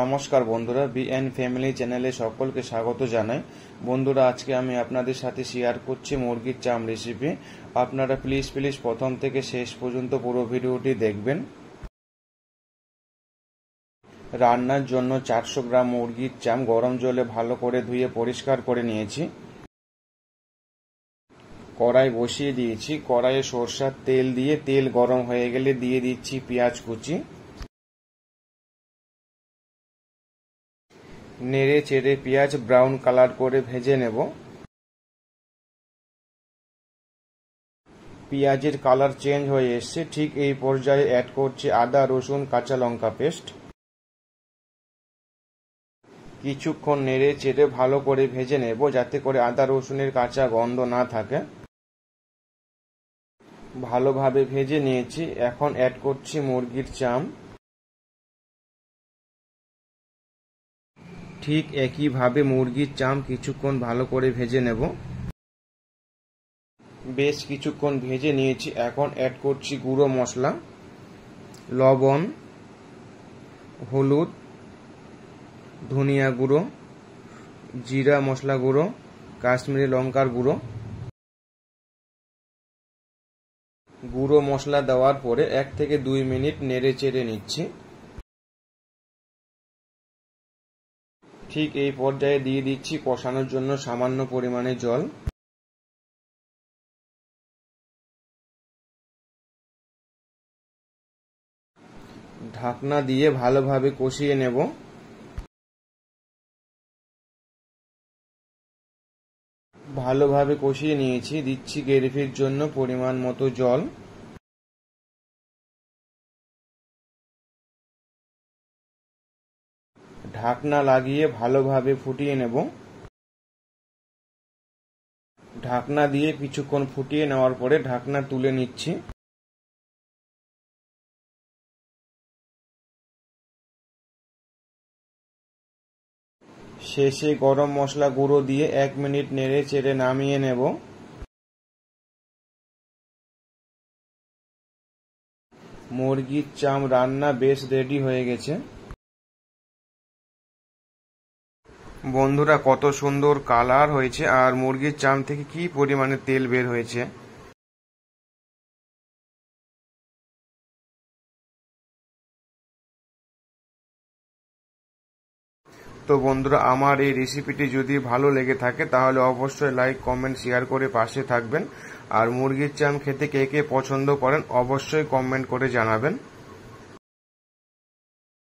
নমস্কার বন্ধুরা BN family চ্যানেলে সকলকে স্বাগত জানাই বন্ধুরা আজকে আমি আপনাদের সাথে শেয়ার করছি মুরগির চাম রেসিপি আপনারা প্লিজ প্লিজ প্রথম থেকে শেষ পর্যন্ত পুরো ভিডিওটি দেখবেন রান্নার জন্য চারশো গ্রাম মুরগির চাম গরম জলে ভালো করে ধুয়ে পরিষ্কার করে নিয়েছি কড়াই বসিয়ে দিয়েছি কড়াইয়ে সরষার তেল দিয়ে তেল গরম হয়ে গেলে দিয়ে দিচ্ছি পেঁয়াজ কুচি নেড়ে চেড়ে পেঁয়াজ ব্রাউন কালার করে ভেজে নেব পেঁয়াজের কালার চেঞ্জ হয়ে এসছে ঠিক এই পর্যায়ে অ্যাড করছি আদা রসুন কাঁচা লঙ্কা পেস্ট কিছুক্ষণ নেড়ে চেড়ে ভালো করে ভেজে নেব যাতে করে আদা রসুনের কাঁচা গন্ধ না থাকে ভালোভাবে ভেজে নিয়েছি এখন অ্যাড করছি মুরগির চাম ঠিক একইভাবে মুরগির চাম কিছুক্ষণ ভালো করে ভেজে নেব বেশ কিছুক্ষণ ভেজে নিয়েছি এখন অ্যাড করছি গুঁড়ো মশলা লবণ হলুদ ধনিয়া গুঁড়ো জিরা মশলা গুঁড়ো কাশ্মীরি লঙ্কার গুঁড়ো গুঁড়ো মশলা দেওয়ার পরে এক থেকে দুই মিনিট নেড়ে চেড়ে নিচ্ছি ঠিক এই পর্যায়ে দিয়ে দিচ্ছি কষানোর জন্য সামান্য পরিমাণে জল ঢাকনা দিয়ে ভালোভাবে কষিয়ে নেব ভালোভাবে কষিয়ে নিয়েছি দিচ্ছি গ্রেভির জন্য পরিমাণ মতো জল ঢাকনা লাগিয়ে ভালোভাবে ফুটিয়ে নেব ঢাকনা দিয়ে কিছুক্ষণ ফুটিয়ে নেওয়ার পরে ঢাকনা তুলে নিচ্ছি শেষে গরম মশলা গুঁড়ো দিয়ে এক মিনিট নেড়ে চেড়ে নামিয়ে নেব মুরগির চাম রান্না বেশ রেডি হয়ে গেছে বন্ধুরা কত সুন্দর কালার হয়েছে আর মুরগির চাম থেকে কি পরিমাণে তেল বের হয়েছে তো বন্ধুরা আমার এই রেসিপিটি যদি ভালো লেগে থাকে তাহলে অবশ্যই লাইক কমেন্ট শেয়ার করে পাশে থাকবেন আর মুরগির চাম খেতে কে কে পছন্দ করেন অবশ্যই কমেন্ট করে জানাবেন